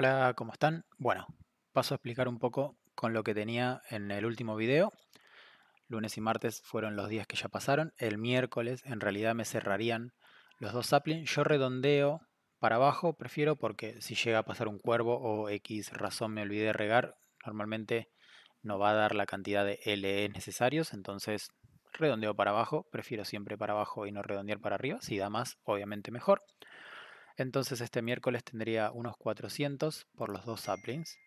Hola, ¿cómo están? Bueno, paso a explicar un poco con lo que tenía en el último video. Lunes y martes fueron los días que ya pasaron. El miércoles en realidad me cerrarían los dos saplings. Yo redondeo para abajo, prefiero porque si llega a pasar un cuervo o X razón me olvidé regar, normalmente no va a dar la cantidad de LE necesarios, entonces redondeo para abajo, prefiero siempre para abajo y no redondear para arriba. Si da más, obviamente mejor. Entonces este miércoles tendría unos 400 por los dos saplings,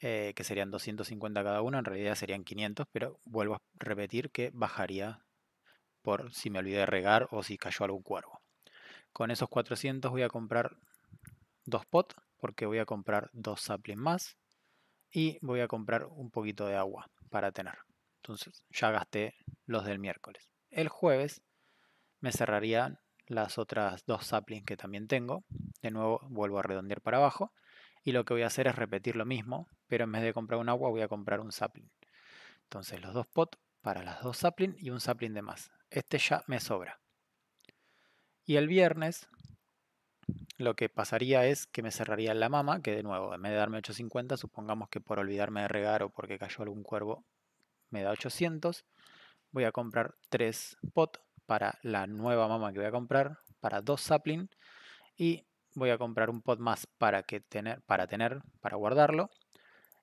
eh, que serían 250 cada uno, en realidad serían 500, pero vuelvo a repetir que bajaría por si me olvidé de regar o si cayó algún cuervo. Con esos 400 voy a comprar dos pots porque voy a comprar dos saplings más, y voy a comprar un poquito de agua para tener. Entonces ya gasté los del miércoles. El jueves me cerrarían las otras dos saplings que también tengo. De nuevo vuelvo a redondear para abajo y lo que voy a hacer es repetir lo mismo, pero en vez de comprar un agua voy a comprar un sapling. Entonces los dos pot para las dos saplings y un sapling de más. Este ya me sobra. Y el viernes lo que pasaría es que me cerraría la mama, que de nuevo, en vez de darme 850, supongamos que por olvidarme de regar o porque cayó algún cuervo, me da 800. Voy a comprar tres pot para la nueva mama que voy a comprar, para dos saplings. y voy a comprar un pot más para, que tener, para tener, para guardarlo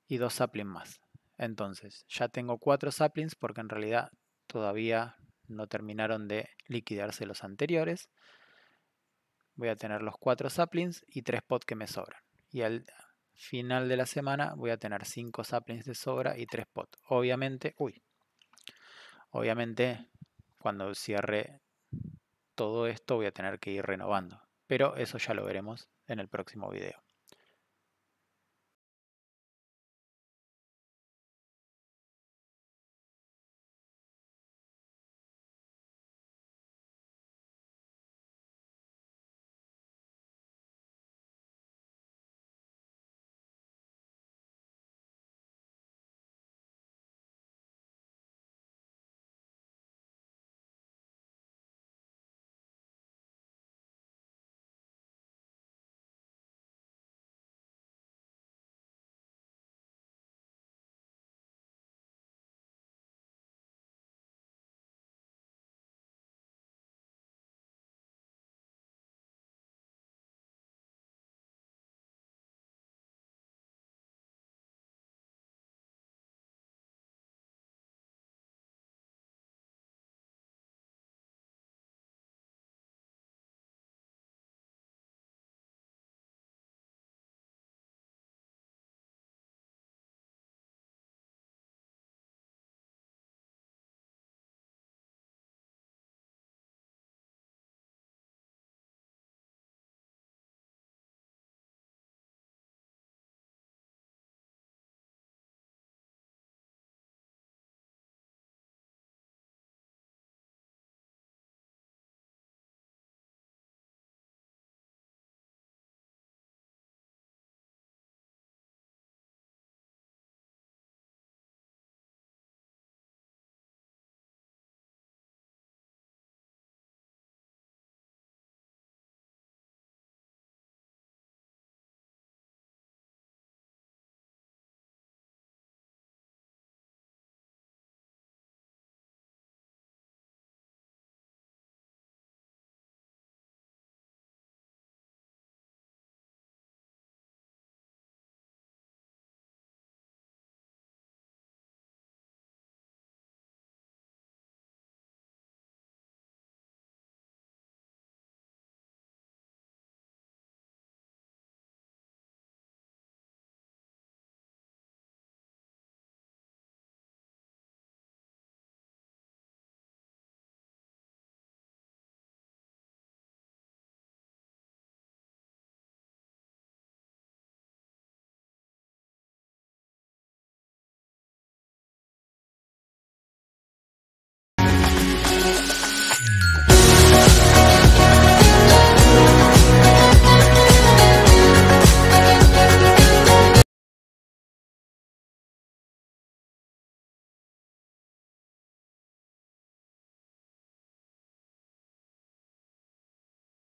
y dos saplings más. Entonces, ya tengo cuatro saplings porque en realidad todavía no terminaron de liquidarse los anteriores. Voy a tener los cuatro saplings y tres pods que me sobran. Y al final de la semana voy a tener cinco saplings de sobra y tres pots. Obviamente, uy, obviamente cuando cierre todo esto voy a tener que ir renovando. Pero eso ya lo veremos en el próximo video.